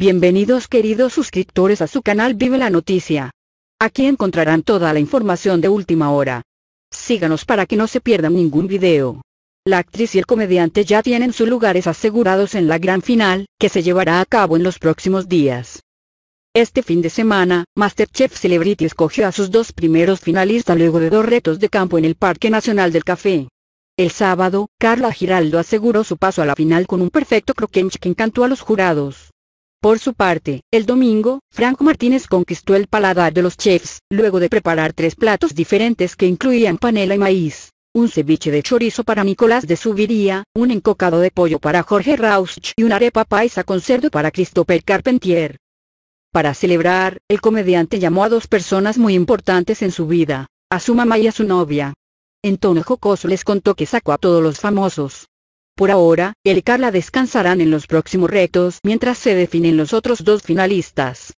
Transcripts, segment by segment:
Bienvenidos queridos suscriptores a su canal Vive la Noticia. Aquí encontrarán toda la información de última hora. Síganos para que no se pierdan ningún video. La actriz y el comediante ya tienen sus lugares asegurados en la gran final, que se llevará a cabo en los próximos días. Este fin de semana, Masterchef Celebrity escogió a sus dos primeros finalistas luego de dos retos de campo en el Parque Nacional del Café. El sábado, Carla Giraldo aseguró su paso a la final con un perfecto croquench que encantó a los jurados. Por su parte, el domingo, Franco Martínez conquistó el paladar de los chefs, luego de preparar tres platos diferentes que incluían panela y maíz, un ceviche de chorizo para Nicolás de Subiría, un encocado de pollo para Jorge Rausch y una arepa paisa con cerdo para Christopher Carpentier. Para celebrar, el comediante llamó a dos personas muy importantes en su vida, a su mamá y a su novia. En tono jocoso les contó que sacó a todos los famosos, por ahora, el Carla descansarán en los próximos retos mientras se definen los otros dos finalistas.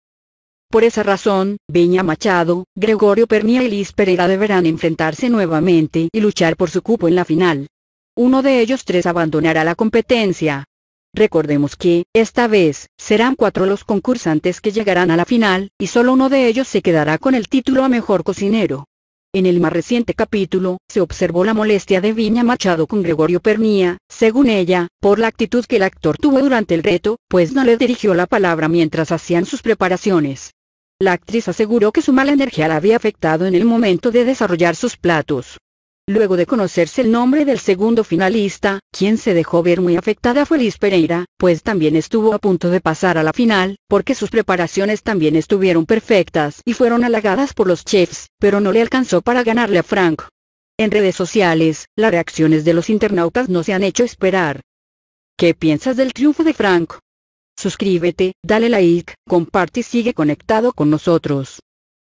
Por esa razón, Viña Machado, Gregorio Pernia y Liz Pereira deberán enfrentarse nuevamente y luchar por su cupo en la final. Uno de ellos tres abandonará la competencia. Recordemos que, esta vez, serán cuatro los concursantes que llegarán a la final, y solo uno de ellos se quedará con el título a Mejor Cocinero. En el más reciente capítulo, se observó la molestia de Viña Machado con Gregorio Pernía, según ella, por la actitud que el actor tuvo durante el reto, pues no le dirigió la palabra mientras hacían sus preparaciones. La actriz aseguró que su mala energía la había afectado en el momento de desarrollar sus platos. Luego de conocerse el nombre del segundo finalista, quien se dejó ver muy afectada fue Liz Pereira, pues también estuvo a punto de pasar a la final, porque sus preparaciones también estuvieron perfectas y fueron halagadas por los chefs, pero no le alcanzó para ganarle a Frank. En redes sociales, las reacciones de los internautas no se han hecho esperar. ¿Qué piensas del triunfo de Frank? Suscríbete, dale like, comparte y sigue conectado con nosotros.